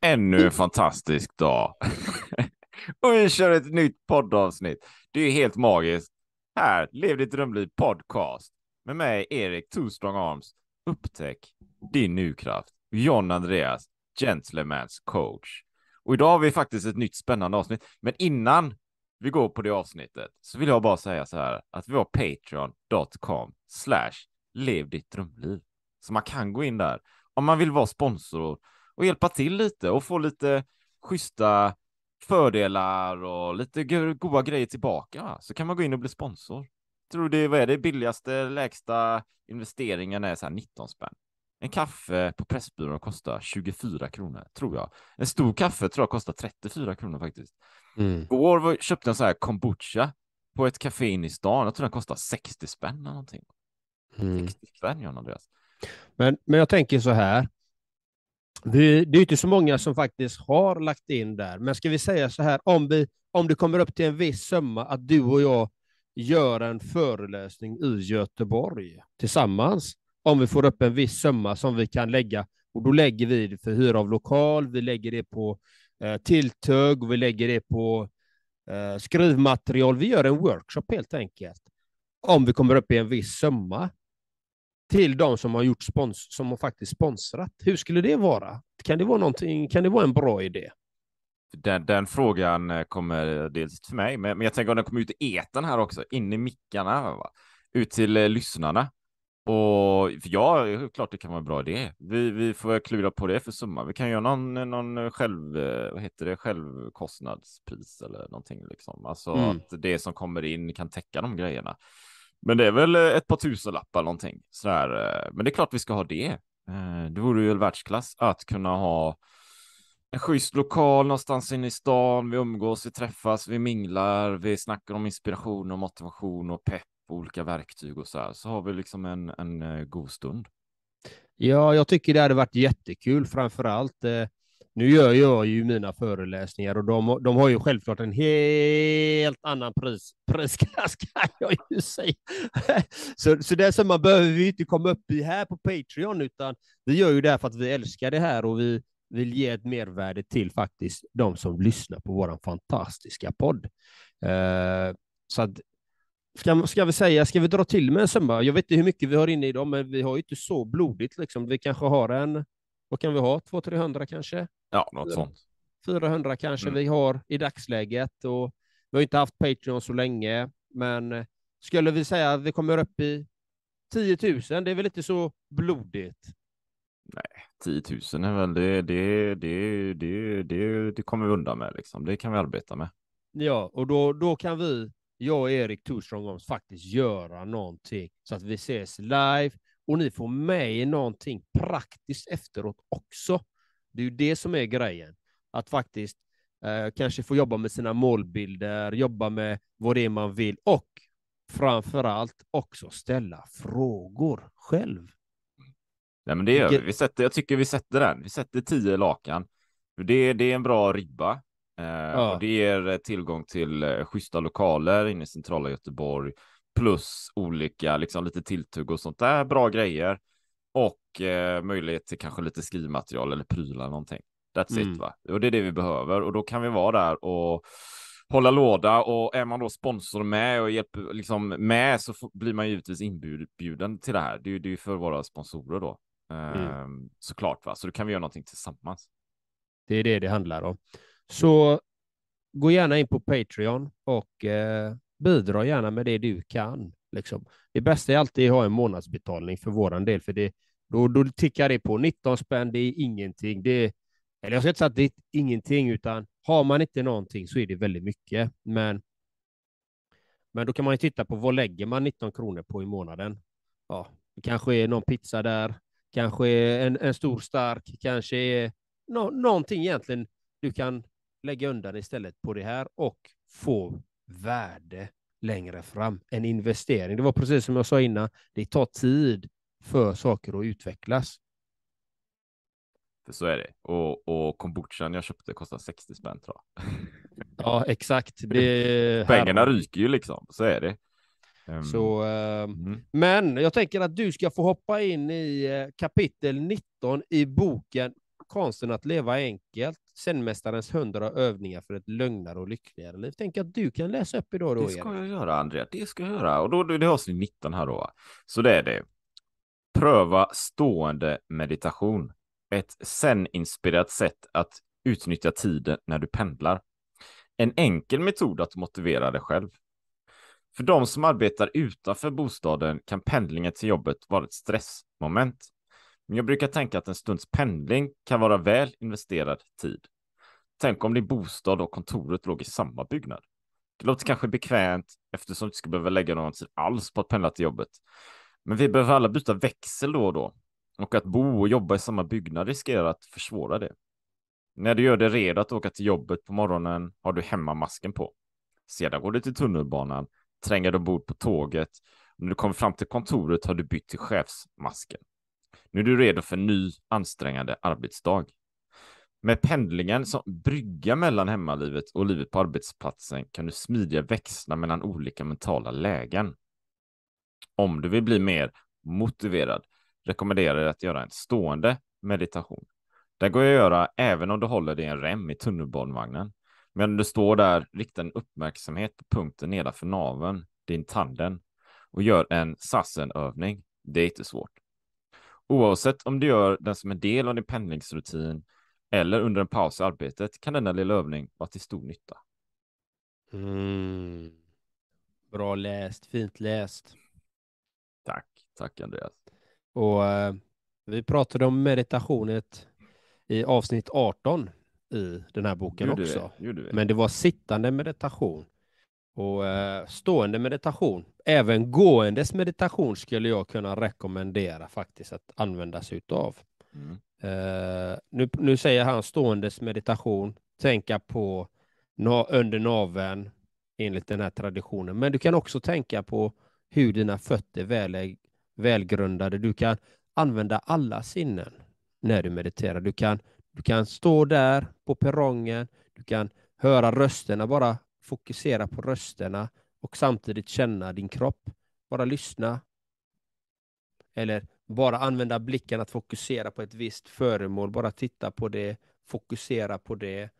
Ännu en fantastisk dag. och vi kör ett nytt poddavsnitt. Det är ju helt magiskt. Här, Lev ditt drömliv podcast. Med mig, Erik Two Arms. Upptäck din nukraft. John Andreas, Gentlemans coach. Och idag har vi faktiskt ett nytt spännande avsnitt. Men innan vi går på det avsnittet så vill jag bara säga så här att vi har patreon.com slash lev ditt drömliv. Så man kan gå in där om man vill vara sponsor och hjälpa till lite och få lite schyssta fördelar och lite goda grejer tillbaka. Så kan man gå in och bli sponsor. Tror det vad är det billigaste, lägsta investeringen är så här 19 spänn. En kaffe på Pressbyrån kostar 24 kronor, tror jag. En stor kaffe tror jag kostar 34 kronor faktiskt. Mm. Igår köpte jag en så här kombucha på ett café inne i stan. Jag tror den kostar 60 spänn eller någonting. Mm. 60 spänn, John Andreas. Men, men jag tänker så här. Det, det är inte så många som faktiskt har lagt in där, men ska vi säga så här, om, vi, om det kommer upp till en viss summa att du och jag gör en föreläsning i Göteborg tillsammans, om vi får upp en viss summa som vi kan lägga, och då lägger vi det för hyra av lokal, vi lägger det på eh, tilltugg, vi lägger det på eh, skrivmaterial, vi gör en workshop helt enkelt, om vi kommer upp i en viss summa till de som har gjort spons, som har faktiskt sponsrat. Hur skulle det vara? Kan det vara, kan det vara en bra idé? Den, den frågan eh, kommer dels till mig, men, men jag tänker om den kommer ut i eten här också, in i mickarna, va? ut till eh, lyssnarna. Och ja, klart det kan vara en bra idé. Vi, vi får klura på det för summa. Vi kan göra någon, någon själv, eh, vad heter det, självkostnadspris eller någonting liksom. Alltså mm. att det som kommer in kan täcka de grejerna. Men det är väl eh, ett par tusenlappar någonting sådär. Eh, men det är klart vi ska ha det. Eh, det vore ju världsklass att kunna ha en schysst lokal någonstans inne i stan. Vi umgås, vi träffas, vi minglar, vi snackar om inspiration och motivation och pepp och olika verktyg och så här. Så har vi liksom en, en god stund. Ja, jag tycker det hade varit jättekul, framför allt. Eh, nu gör jag ju mina föreläsningar och de, de har ju självklart en helt annan pris, prisklass kan jag ju säga. Så, så det som man behöver vi inte komma upp i här på Patreon, utan vi gör ju det här för att vi älskar det här och vi vill ge ett mervärde till faktiskt de som lyssnar på vår fantastiska podd. Eh, så att, ska, ska, vi säga, ska vi dra till med en summa? Jag vet inte hur mycket vi har inne i dem, men vi har ju inte så blodigt liksom. Vi kanske har en vad kan vi ha? 200-300 kanske? Ja, något 400 sånt. 400 kanske mm. vi har i dagsläget. Och vi har inte haft Patreon så länge, men eh, skulle vi säga att vi kommer upp i 10 000, det är väl inte så blodigt? Nej, 10 000 är väl det, det, det, det, det, det kommer vi undan med, liksom. det kan vi arbeta med. Ja, och då, då kan vi, jag och Erik Torstrong, faktiskt göra någonting så att vi ses live, och ni får med er någonting praktiskt efteråt också. Det är ju det som är grejen, att faktiskt eh, kanske få jobba med sina målbilder, jobba med vad det är man vill och framför allt också ställa frågor själv. Nej, men det gör vi. vi sätter, jag tycker vi sätter den. Vi sätter tio lakan. Det, det är en bra ribba. Eh, ja. och det ger tillgång till eh, schyssta lokaler inne i centrala Göteborg plus olika liksom lite tilltugg och sånt där bra grejer och eh, möjlighet till kanske lite skrivmaterial eller prylar någonting. That's mm. it va? Och det är det vi behöver och då kan vi vara där och hålla låda och är man då sponsor med och hjälper liksom med så blir man givetvis inbjuden till det här. Det är ju för våra sponsorer då eh, mm. Ehm, såklart va, så då kan vi göra någonting tillsammans. Det är det det handlar om. Så gå gärna in på Patreon och eh, Bidra gärna med det du kan. Liksom. Det bästa är alltid att ha en månadsbetalning för vår del, för det, då, då tickar det på. 19 spänn, det är ingenting. Det, eller jag ska inte säga att det är ingenting, utan har man inte någonting så är det väldigt mycket. Men, men då kan man ju titta på vad lägger man 19 kronor på i månaden? Ja, det kanske är någon pizza där, kanske en, en stor stark, kanske är no, någonting egentligen du kan lägga undan istället på det här och få värde längre fram. En investering. Det var precis som jag sa innan, det tar tid för saker att utvecklas. så är det. Och, och kombuchan jag köpte kostar 60 spänn tror jag. ja, exakt. Det Pengarna ryker ju liksom, så är det. Um, så, eh, mm. Men jag tänker att du ska få hoppa in i eh, kapitel 19 i boken konsten att leva enkelt, Senmästarens hundra övningar för ett lugnare och lyckligare liv. Tänk att du kan läsa upp idag. Då, det ska jag göra, Andrea. Det ska jag göra. Och då, det är avsnitt 19 här då. Så det är det. Pröva stående meditation. Ett zen-inspirerat sätt att utnyttja tiden när du pendlar. En enkel metod att motivera dig själv. För de som arbetar utanför bostaden kan pendlingen till jobbet vara ett stressmoment. Men jag brukar tänka att en stunds pendling kan vara väl investerad tid. Tänk om din bostad och kontoret låg i samma byggnad. Det låter kanske bekvämt eftersom du inte ska behöva lägga någon tid alls på att pendla till jobbet. Men vi behöver alla byta växel då och då och att bo och jobba i samma byggnad riskerar att försvåra det. När du gör dig redo att åka till jobbet på morgonen har du hemmamasken på. Sedan går du till tunnelbanan, tränger ombord på tåget och när du kommer fram till kontoret har du bytt till chefsmasken. Nu är du redo för en ny ansträngande arbetsdag. Med pendlingen som brygga mellan hemmalivet och livet på arbetsplatsen kan du smidigt växla mellan olika mentala lägen. Om du vill bli mer motiverad rekommenderar jag att göra en stående meditation. Det går att göra även om du håller dig i en rem i tunnelbanevagnen. Medan du står där, rikta din uppmärksamhet på punkten nedanför naveln, din tanden, och gör en sassenövning. Det är inte svårt. Oavsett om du gör den som en del av din pendlingsrutin eller under en paus i arbetet kan denna lilla övning vara till stor nytta. Mm. Bra läst, fint läst. Tack, tack Andreas. Och eh, vi pratade om meditationet i avsnitt 18 i den här boken gjorde också. Det, det. Men det var sittande meditation. Och eh, stående meditation, även gåendes meditation skulle jag kunna rekommendera faktiskt att använda sig utav. Mm. Eh, nu, nu säger han ståendes meditation, tänka på under naveln enligt den här traditionen. Men du kan också tänka på hur dina fötter är välgrundade. Du kan använda alla sinnen när du mediterar. Du kan, du kan stå där på perrongen, du kan höra rösterna bara fokusera på rösterna och samtidigt känna din kropp. Bara lyssna. Eller bara använda blicken att fokusera på ett visst föremål, bara titta på det, fokusera på det.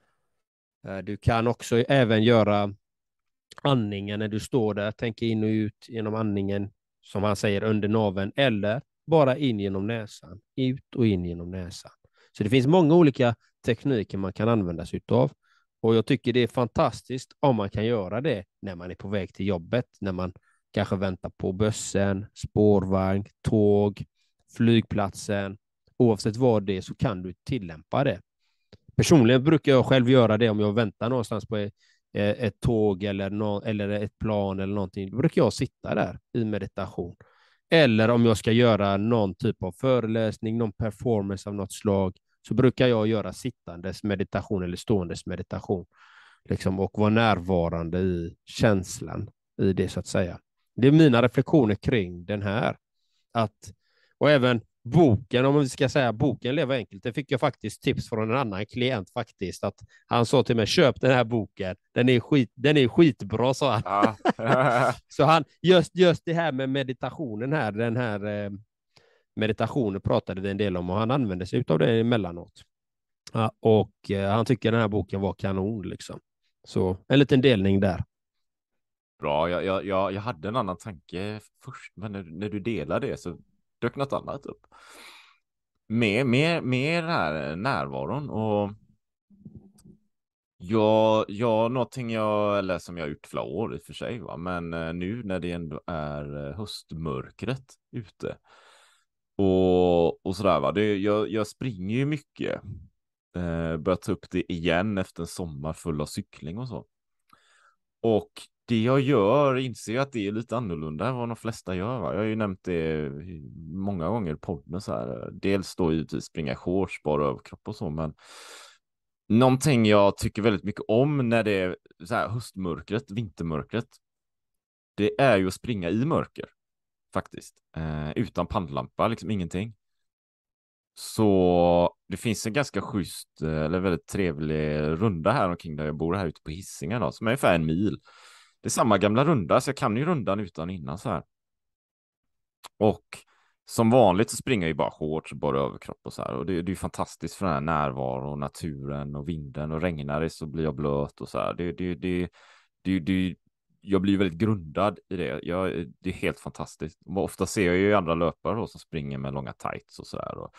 Eh, du kan också även göra andningen när du står där, tänk in och ut genom andningen, som han säger, under naveln, eller bara in genom näsan, ut och in genom näsan. Så det finns många olika tekniker man kan använda sig av. Och jag tycker det är fantastiskt om man kan göra det när man är på väg till jobbet, när man kanske väntar på bussen, spårvagn, tåg, flygplatsen. Oavsett vad det är så kan du tillämpa det. Personligen brukar jag själv göra det om jag väntar någonstans på eh, ett tåg eller, no eller ett plan eller någonting. Då brukar jag sitta där i meditation. Eller om jag ska göra någon typ av föreläsning, någon performance av något slag, så brukar jag göra sittandes meditation eller ståendes meditation liksom, och vara närvarande i känslan i det, så att säga. Det är mina reflektioner kring den här. Att, och även boken, om vi ska säga boken Leva enkelt, det fick jag faktiskt tips från en annan klient faktiskt, att han sa till mig, köp den här boken, den är, skit, den är skitbra, sa han. Ja. så han, just, just det här med meditationen här, den här eh, meditation pratade vi en del om och han använde sig av det emellanåt. Och eh, han tycker den här boken var kanon. Liksom. Så en liten delning där. Bra, jag, jag, jag, jag hade en annan tanke först, men när, när du delade det så dök något annat upp. Mer, mer, mer här närvaron och Ja, ja, någonting jag, eller som jag gjort flera år i och för sig, va? men eh, nu när det ändå är eh, höstmörkret ute och sådär. Va? Det, jag, jag springer ju mycket. Eh, börjat ta upp det igen efter en sommar full av cykling och så. Och det jag gör inser jag att det är lite annorlunda än vad de flesta gör. Va? Jag har ju nämnt det många gånger i podden så här. Dels då givetvis springa shorts, bara överkropp och så, men någonting jag tycker väldigt mycket om när det är så här höstmörkret, vintermörkret. Det är ju att springa i mörker faktiskt, eh, utan pannlampa, liksom ingenting. Så det finns en ganska schysst eh, eller väldigt trevlig runda här omkring där jag bor här ute på Hisingen som är ungefär en mil. Det är samma gamla runda, så jag kan ju rundan utan innan så här. Och som vanligt så springer jag ju bara shorts och bara överkropp och så här och det, det är ju fantastiskt för den här närvaron, naturen och vinden och regnar det så blir jag blöt och så här. Det, det, det, det, det, jag blir väldigt grundad i det. Jag, det är helt fantastiskt. Ofta ser jag ju andra löpare då, som springer med långa tights och så där. Och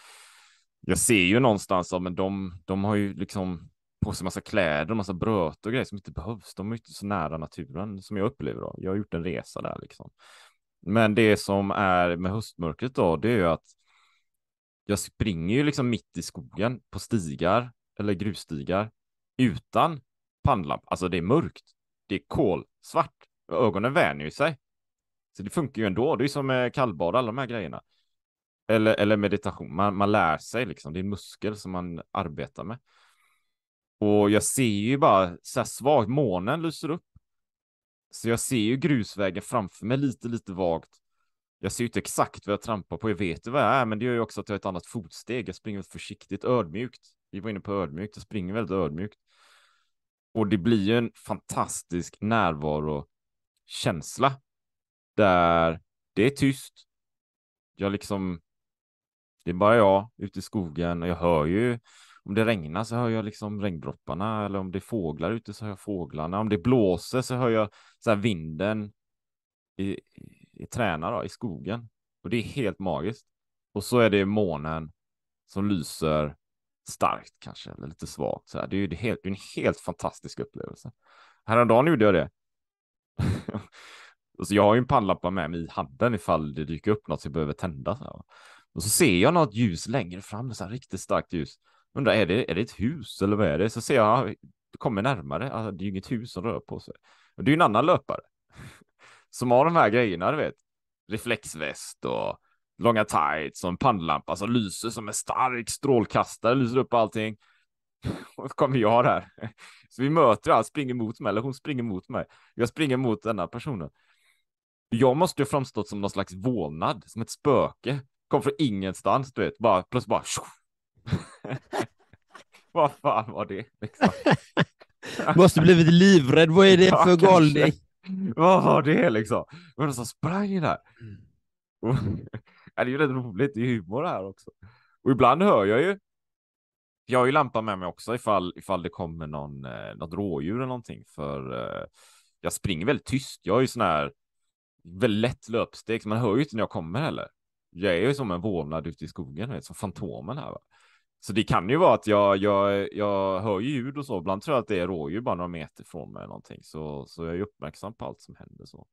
jag ser ju någonstans, att de, de har ju liksom på sig massa kläder, massa bröt och grejer som inte behövs. De är inte så nära naturen som jag upplever. Då. Jag har gjort en resa där liksom. Men det som är med höstmörkret då, det är ju att jag springer ju liksom mitt i skogen på stigar eller grusstigar utan pannlampa. Alltså det är mörkt. Det är kolsvart. och Ögonen vänjer sig. Så det funkar ju ändå. Det är som med kallbad, alla de här grejerna. Eller, eller meditation. Man, man lär sig liksom. Det är en muskel som man arbetar med. Och jag ser ju bara så här svagt, månen lyser upp. Så jag ser ju grusvägen framför mig lite, lite vagt. Jag ser ju inte exakt vad jag trampar på, jag vet ju vad jag är, men det gör ju också att jag har ett annat fotsteg. Jag springer försiktigt, ödmjukt. Vi var inne på ödmjukt, jag springer väldigt ödmjukt. Och det blir ju en fantastisk närvarokänsla där det är tyst. Jag liksom det är bara jag ute i skogen och jag hör ju om det regnar så hör jag liksom regndropparna eller om det är fåglar ute så hör jag fåglarna. Om det blåser så hör jag så här vinden i, i, i träna då, i skogen och det är helt magiskt. Och så är det månen som lyser starkt kanske, eller lite svagt. Så här. Det är ju det helt, det är en helt fantastisk upplevelse. Häromdagen gjorde jag det. Och så jag har ju en pannlampa med mig i handen ifall det dyker upp något som behöver tändas. Och så ser jag något ljus längre fram, så här riktigt starkt ljus. Undrar, är det, är det ett hus eller vad är det? Så ser jag, det kommer närmare, alltså, det är ju inget hus som rör på sig. Och det är ju en annan löpare som har de här grejerna, du vet. Reflexväst och långa tights och en pannlampa som lyser som en stark strålkastare, lyser upp allting. Och så kommer jag där. Så vi möter han springer mot mig, eller hon springer mot mig. Jag springer mot denna personen. Jag måste ju framstått som någon slags vålnad, som ett spöke Kom från ingenstans, du vet, bara plötsligt bara. Vad fan var det? Liksom? Måste blivit livrädd. Vad är det ja, för galning? Vad var det liksom? Var det som sprang in här? Mm. det är ju rätt roligt. Det är humor här också. Och ibland hör jag ju. Jag har ju lampan med mig också ifall ifall det kommer någon eh, något rådjur eller någonting för eh, jag springer väldigt tyst. Jag har ju sån här väldigt lätt löpsteg, så man hör ju inte när jag kommer heller jag är ju som en vålnad ute i skogen, vet, som Fantomen här. Va? Så det kan ju vara att jag, jag, jag hör ljud och så. Ibland tror jag att det är rådjur bara några meter från mig någonting. Så, så jag är uppmärksam på allt som händer så.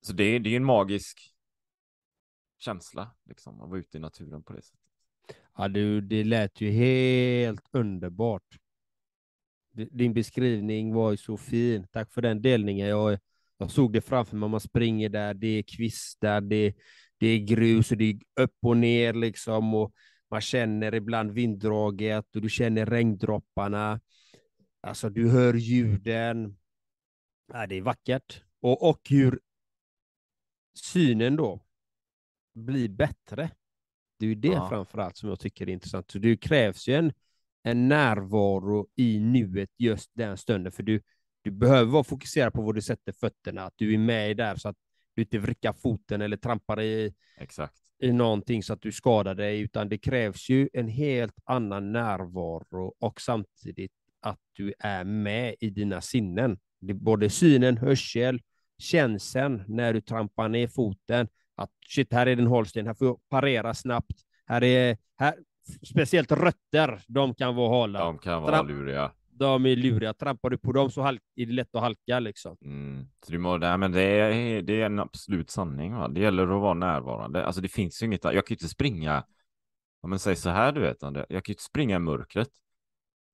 Så det, det är en magisk känsla, liksom, att vara ute i naturen på det sättet. Ja, du, det lät ju helt underbart. Din beskrivning var ju så fin. Tack för den delningen. Jag jag såg det framför mig, man springer där, det är kvistar, det, det är grus och det är upp och ner liksom. Och man känner ibland vinddraget och du känner regndropparna. Alltså du hör ljuden. Ja, det är vackert. Och, och hur synen då blir bättre. Det är ju det ja. framförallt som jag tycker är intressant. Så det krävs ju en, en närvaro i nuet just den stunden, för du, du behöver vara fokuserad på var du sätter fötterna, att du är med där så att du inte vrickar foten eller trampar i, Exakt. i någonting så att du skadar dig, utan det krävs ju en helt annan närvaro och samtidigt att du är med i dina sinnen. Det är både synen, hörsel, känslan när du trampar ner foten, att shit, här är den holsten, här får jag parera snabbt, här är, här, speciellt rötter, de kan vara hala. De kan vara Tramp luriga de är luriga. Trampar du på dem så är det lätt att halka liksom. Mm. Så du må, nej, men det, är, det är en absolut sanning. Va? Det gäller att vara närvarande. Alltså det finns ju inget, jag kan ju inte springa, ja, men säg så här du vet, jag kan ju inte springa i mörkret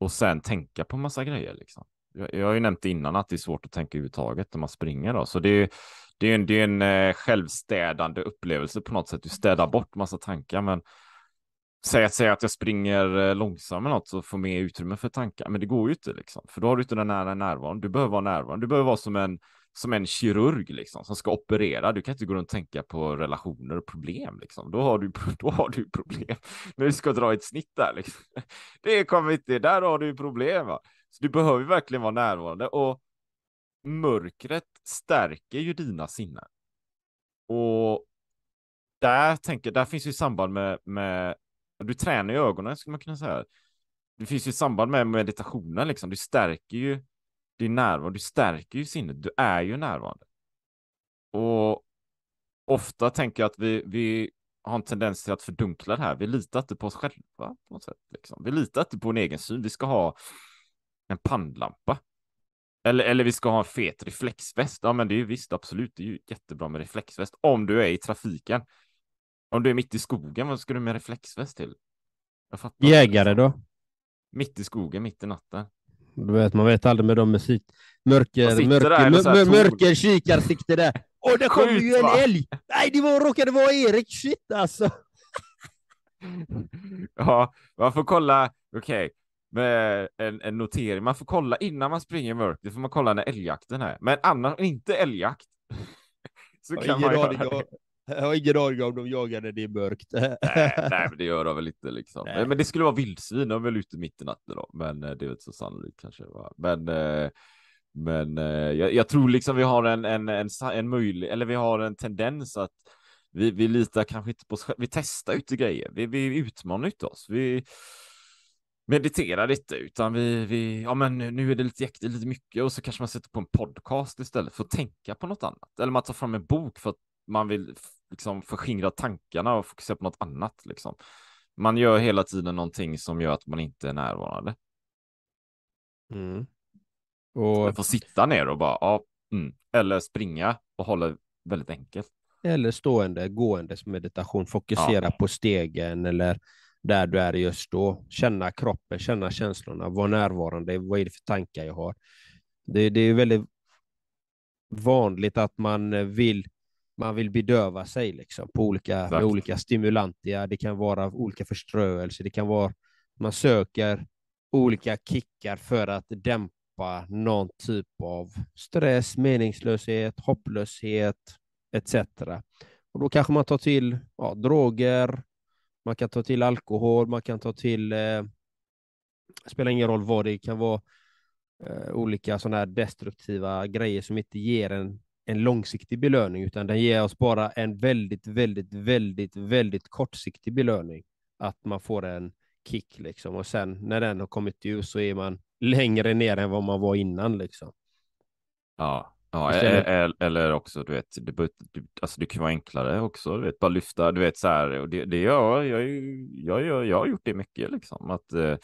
och sen tänka på massa grejer liksom. Jag, jag har ju nämnt innan att det är svårt att tänka överhuvudtaget när man springer då, så det är det är en, det är en eh, självstädande upplevelse på något sätt. Du städar bort massa tankar, men Säg att, säg att jag springer eh, långsamt eller något och får mer utrymme för tankar, men det går ju inte liksom, för då har du inte den nära närvaron. Du behöver vara närvarande. Du behöver vara som en som en kirurg liksom som ska operera. Du kan inte gå runt och tänka på relationer och problem liksom. Då har du, då har du problem när du ska dra ett snitt där liksom. Det kommer inte, där har du problem. Va? Så du behöver verkligen vara närvarande och mörkret stärker ju dina sinnen. Och där tänker, där finns ju samband med, med du tränar ju ögonen skulle man kunna säga. Det finns ju samband med meditationen liksom. Du stärker ju din närvaro, du stärker ju sinnet. Du är ju närvarande. Och ofta tänker jag att vi, vi har en tendens till att fördunkla det här. Vi litar inte på oss själva på något sätt. Liksom. Vi litar inte på en egen syn. Vi ska ha en pannlampa. Eller, eller vi ska ha en fet reflexväst. Ja, men det är ju visst, absolut. Det är ju jättebra med reflexväst om du är i trafiken. Om du är mitt i skogen, vad ska du med reflexväst till? Jägare då? Mitt i skogen, mitt i natten. Du vet, man vet aldrig med de musik... Mörker, mörker, mör, mörker kikarsikte där. Och där kom ju en älg! Nej, det var, råkade vara Erik. Shit alltså. ja, man får kolla. Okej, okay. med en, en, notering. Man får kolla innan man springer mörkt. mörker. får man kolla när älgjakten är. Men annars, inte älgjakt. så kan man göra det. Jag har ingen aning om de jagar när det är mörkt. nej, nej, men det gör de väl inte liksom. Nej. Men det skulle vara vildsvin, de är väl ute mitt i natten då. Men eh, det är inte så sannolikt kanske. Va? Men, eh, men eh, jag, jag, tror liksom vi har en, en, en, en möjlig, eller vi har en tendens att vi, vi litar kanske inte på oss själva. Vi testar ute grejer. Vi, vi utmanar inte oss. Vi mediterar lite, utan vi, vi, ja men nu är det lite jäktigt, lite mycket och så kanske man sätter på en podcast istället för att tänka på något annat. Eller man tar fram en bok för att man vill liksom förskingra tankarna och fokusera på något annat. Liksom. Man gör hela tiden någonting som gör att man inte är närvarande. Mm. Och... Man får sitta ner och bara, ja, mm. eller springa och hålla väldigt enkelt. Eller stående, gåendes meditation, fokusera ja. på stegen eller där du är just då. Känna kroppen, känna känslorna, vara närvarande, vad är det för tankar jag har? Det, det är väldigt vanligt att man vill man vill bedöva sig liksom, på olika, olika stimulantia, det kan vara olika förströelser, det kan vara man söker olika kickar för att dämpa någon typ av stress, meningslöshet, hopplöshet etc. Och då kanske man tar till ja, droger, man kan ta till alkohol, man kan ta till, eh, spelar ingen roll vad det kan vara, eh, olika sådana här destruktiva grejer som inte ger en en långsiktig belöning, utan den ger oss bara en väldigt, väldigt, väldigt, väldigt kortsiktig belöning. Att man får en kick liksom. Och sen när den har kommit ut så är man längre ner än vad man var innan liksom. Ja, ja e- Istället... E- eller också du vet, det, alltså det kan vara enklare också, du vet, bara lyfta, du vet så här, och det, det gör jag, jag, jag, jag har gjort det mycket liksom, att eh,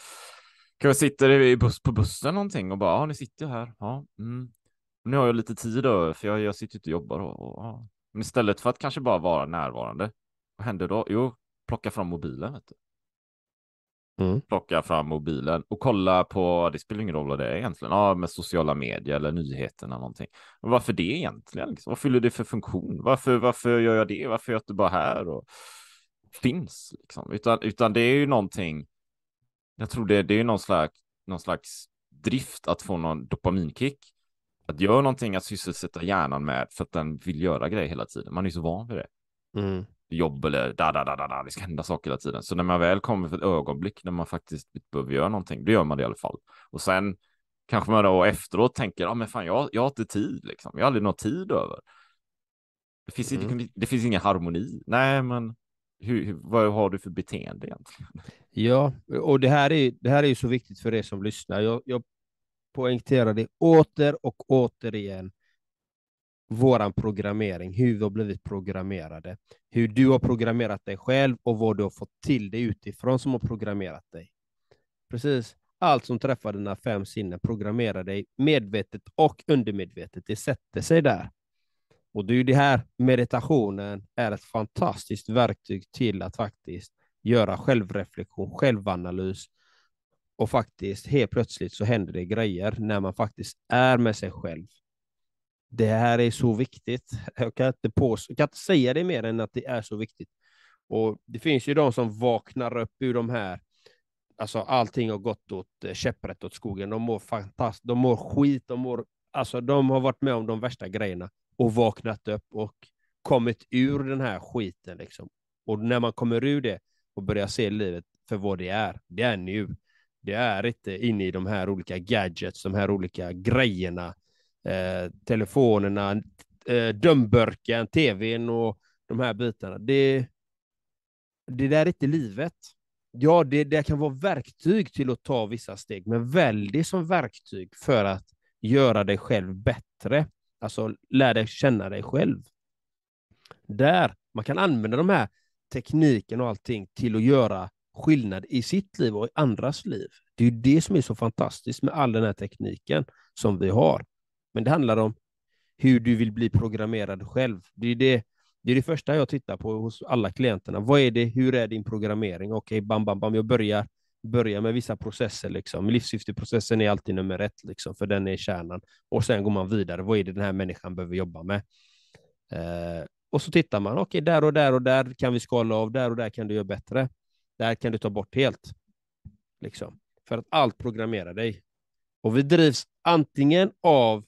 kan jag sitta i buss på bussen någonting och bara, ja, ah, nu sitter jag här, ja, mm, nu har jag lite tid över, för jag, jag sitter inte och jobbar. Och, och, men istället för att kanske bara vara närvarande, vad händer då? Jo, plocka fram mobilen. Vet du. Mm. Plocka fram mobilen och kolla på, det spelar ingen roll vad det är egentligen, ja, med sociala medier eller nyheterna någonting. Men varför det egentligen? Liksom? Vad fyller det för funktion? Varför, varför gör jag det? Varför är jag inte bara här och finns? Liksom? Utan, utan det är ju någonting, jag tror det, det är någon slags, någon slags drift att få någon dopaminkick att göra någonting att sysselsätta hjärnan med för att den vill göra grejer hela tiden. Man är så van vid det. Mm. Jobb eller da, da, da, da, da, det ska hända saker hela tiden. Så när man väl kommer för ett ögonblick när man faktiskt behöver göra någonting, då gör man det i alla fall. Och sen kanske man då efteråt tänker, ja ah, men fan jag, jag har inte tid liksom, jag har aldrig någon tid över. Det finns, mm. det, det finns ingen harmoni. Nej, men hur, vad har du för beteende egentligen? Ja, och det här är, det här är ju så viktigt för er som lyssnar. Jag, jag det åter och återigen vår programmering, hur vi har blivit programmerade, hur du har programmerat dig själv och vad du har fått till dig utifrån som har programmerat dig. Precis allt som träffar dina fem sinnen programmerar dig medvetet och undermedvetet. Det sätter sig där. Och det är ju det här meditationen är ett fantastiskt verktyg till att faktiskt göra självreflektion, självanalys och faktiskt helt plötsligt så händer det grejer när man faktiskt är med sig själv. Det här är så viktigt. Jag kan inte, påstå, jag kan inte säga det mer än att det är så viktigt. Och Det finns ju de som vaknar upp ur de här, alltså allting har gått åt eh, käpprätt åt skogen. De mår fantastiskt, de mår skit, de, mår, alltså de har varit med om de värsta grejerna och vaknat upp och kommit ur den här skiten. Liksom. Och när man kommer ur det och börjar se livet för vad det är, det är nu. Det är inte inne i de här olika gadgets, de här olika grejerna, eh, telefonerna, eh, dömbörken, tvn och de här bitarna. Det, det där är inte livet. Ja, det, det kan vara verktyg till att ta vissa steg, men välj det som verktyg för att göra dig själv bättre. Alltså lär dig känna dig själv. Där man kan använda de här tekniken och allting till att göra skillnad i sitt liv och i andras liv. Det är det som är så fantastiskt med all den här tekniken som vi har. Men det handlar om hur du vill bli programmerad själv. Det är det, det, är det första jag tittar på hos alla klienterna. Vad är det, hur är din programmering? Okej, okay, bam, bam, bam, jag börjar, börjar med vissa processer. Liksom. Livssyfteprocessen är alltid nummer ett, liksom, för den är kärnan. Och sen går man vidare. Vad är det den här människan behöver jobba med? Eh, och så tittar man, okej, okay, där och där och där kan vi skala av, där och där kan du göra bättre. Det här kan du ta bort helt. Liksom. För att allt programmerar dig. Och vi drivs antingen av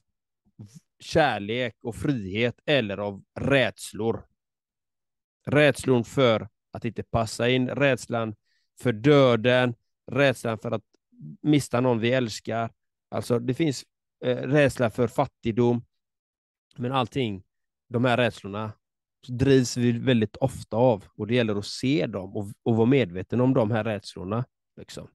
kärlek och frihet eller av rädslor. Rädslan för att inte passa in, rädslan för döden, rädslan för att mista någon vi älskar. Alltså det finns eh, rädsla för fattigdom, men allting, de här rädslorna drivs vi väldigt ofta av och det gäller att se dem och, och vara medveten om de här rädslorna. Liksom.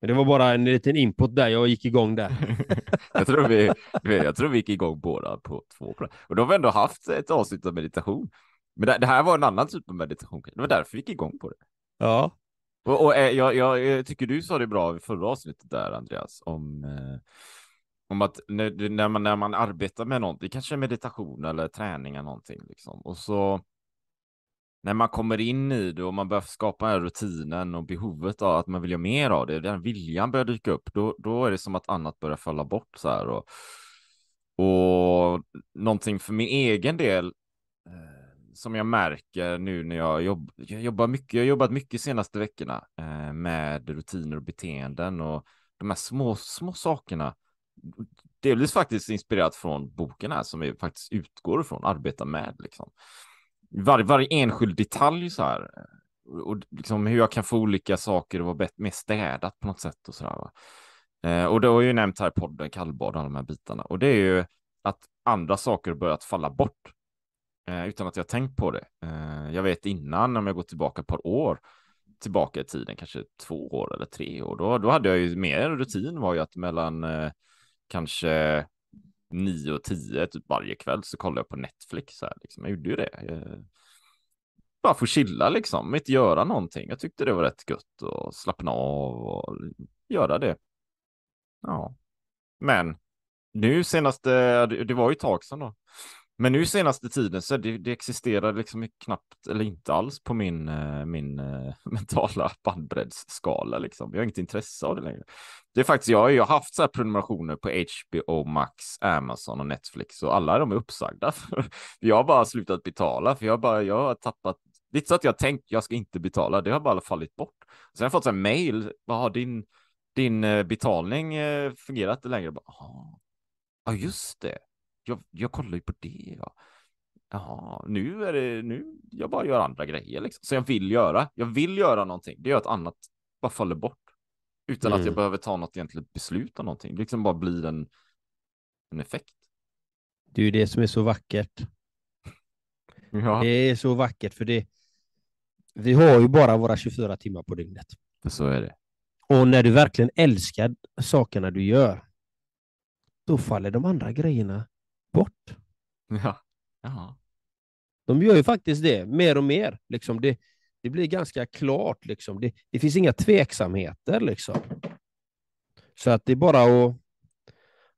Men det var bara en liten input där, jag gick igång där. jag, tror vi, jag tror vi gick igång båda på två Och då har vi ändå haft ett avsnitt av meditation. Men det, det, här var en annan typ av meditation, det var därför vi gick igång på det. Ja. Och, och eh, jag, jag, jag, tycker du sa det bra i förra avsnittet där, Andreas, om eh om att när, man, när man arbetar med någonting, kanske meditation eller träning eller någonting, liksom. och så när man kommer in i det och man börjar skapa den här rutinen och behovet av att man vill göra mer av det, den viljan börjar dyka upp, då, då är det som att annat börjar falla bort så här. Och, och någonting för min egen del eh, som jag märker nu när jag, jobb, jag jobbar mycket, jag har jobbat mycket senaste veckorna eh, med rutiner och beteenden och de här små, små sakerna delvis faktiskt inspirerat från boken här som vi faktiskt utgår från, arbetar med liksom. Var, varje enskild detalj så här och liksom hur jag kan få olika saker att vara mer städat på något sätt och så där. Va? Eh, och det har ju nämnt här i podden kallbad och alla de här bitarna och det är ju att andra saker börjat falla bort eh, utan att jag tänkt på det. Eh, jag vet innan om jag går tillbaka ett par år tillbaka i tiden, kanske två år eller tre år, då, då hade jag ju mer rutin var ju att mellan eh, kanske 9 och 10 typ varje kväll så kollade jag på Netflix. Så här, liksom. Jag gjorde ju det. Jag... Bara få chilla liksom, inte göra någonting. Jag tyckte det var rätt gött att slappna av och göra det. Ja. Men nu senaste, det var ju ett tag sedan då. Men nu senaste tiden så det, det existerar liksom knappt eller inte alls på min, eh, min eh, mentala bandbreddsskala liksom. Jag har inget intresse av det längre. Det är faktiskt jag, jag har haft så här prenumerationer på HBO Max, Amazon och Netflix och alla de är uppsagda. jag har bara slutat betala för jag bara, jag har tappat lite så att jag tänkt jag ska inte betala. Det har bara fallit bort. Sen har jag fått en mail. Vad har din din eh, betalning fungerat längre? Ah, ja, ah, just det jag, jag kollar ju på det. Ja. Jaha, nu är det nu. Jag bara gör andra grejer liksom. Så jag vill göra. Jag vill göra någonting. Det gör att annat bara faller bort utan mm. att jag mm. behöver ta något egentligt beslut om någonting. Det liksom bara blir en, en effekt. Det är ju det som är så vackert. ja. Det är så vackert för det. Vi har ju bara våra 24 timmar på dygnet. Så är det. Och när du verkligen älskar sakerna du gör, då faller de andra grejerna bort. Ja. Jaha. De gör ju faktiskt det, mer och mer. Liksom det, det blir ganska klart. Liksom. Det, det, finns inga tveksamheter. Liksom. Så att det är bara att...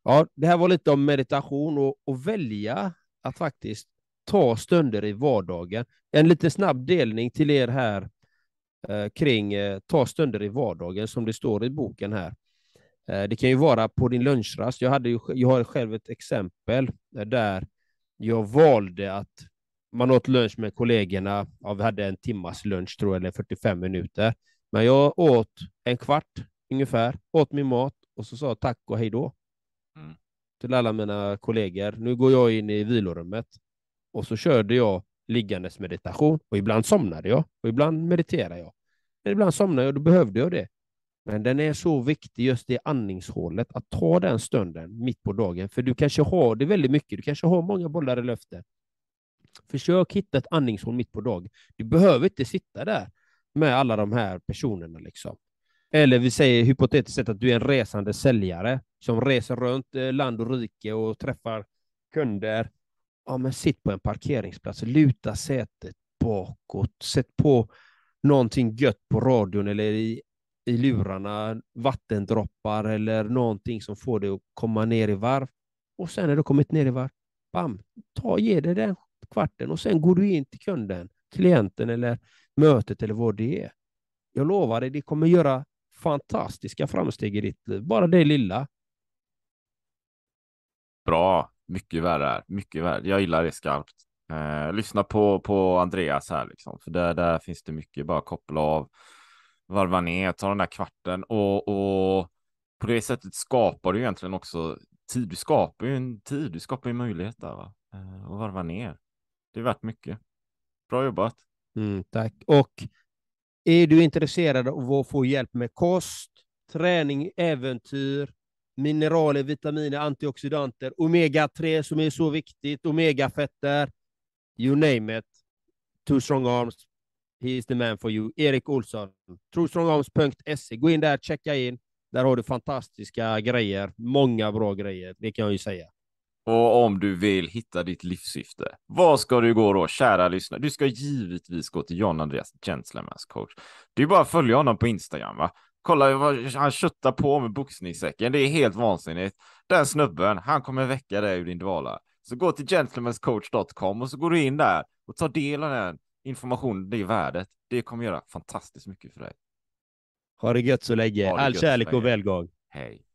Ja, det här var lite om meditation och, och välja att faktiskt ta stunder i vardagen. En liten snabb delning till er här eh, kring eh, ta stunder i vardagen, som det står i boken här. Eh, det kan ju vara på din lunchrast. Jag, hade ju, jag har själv ett exempel eh, där jag valde att man åt lunch med kollegorna, ja, vi hade en timmas lunch tror jag, eller 45 minuter. Men jag åt en kvart ungefär, åt min mat och så sa tack och hej då mm. till alla mina kollegor. Nu går jag in i vilorummet och så körde jag liggandes meditation och ibland somnade jag och ibland mediterade jag. Men ibland somnade jag och då behövde jag det. Men den är så viktig, just det andningshålet, att ta den stunden mitt på dagen, för du kanske har det väldigt mycket, du kanske har många bollar i luften. Försök hitta ett andningshål mitt på dagen. Du behöver inte sitta där med alla de här personerna. Liksom. Eller vi säger hypotetiskt sett att du är en resande säljare som reser runt eh, land och rike och träffar kunder. Ja, men sitt på en parkeringsplats, luta sätet bakåt, sätt på någonting gött på radion eller i i mm. lurarna, vattendroppar eller någonting som får dig att komma ner i varv. Och sen när du kommit ner i varv, bam, ta, ge dig den kvarten och sen går du in till kunden, klienten eller mötet eller vad det är. Jag lovar dig, det kommer göra fantastiska framsteg i ditt liv, bara det lilla. Bra, mycket värre, mycket värre. Jag gillar det skarpt. Eh, lyssna på, på Andreas här, liksom, för där, där finns det mycket, bara koppla av varva ner, ta den där kvarten och, och på det sättet skapar du egentligen också tid. Du skapar ju en tid, du skapar ju en möjlighet där va? och eh, varva ner. Det är värt mycket. Bra jobbat. Mm, tack. Och är du intresserad av att få hjälp med kost, träning, äventyr, mineraler, vitaminer, antioxidanter, omega-3 som är så viktigt, omega-fetter, you name it. Two strong arms He is the man for you. Erik Olsson, trostrongarms.se. Gå in där, checka in. Där har du fantastiska grejer, många bra grejer, det kan jag ju säga. Och om du vill hitta ditt livssyfte, vad ska du gå då, kära lyssnare? Du ska givetvis gå till John Andreas Gentlemans coach. Det är bara att följa honom på Instagram, va? Kolla vad han köttar på med boxningssäcken. Det är helt vansinnigt. Den snubben, han kommer väcka dig ur din dvala. Så gå till gentlemanscoach.com och så går du in där och tar del av den information, det är värdet. Det kommer göra fantastiskt mycket för dig. Ha det gött så länge. All kärlek och välgång. Hej.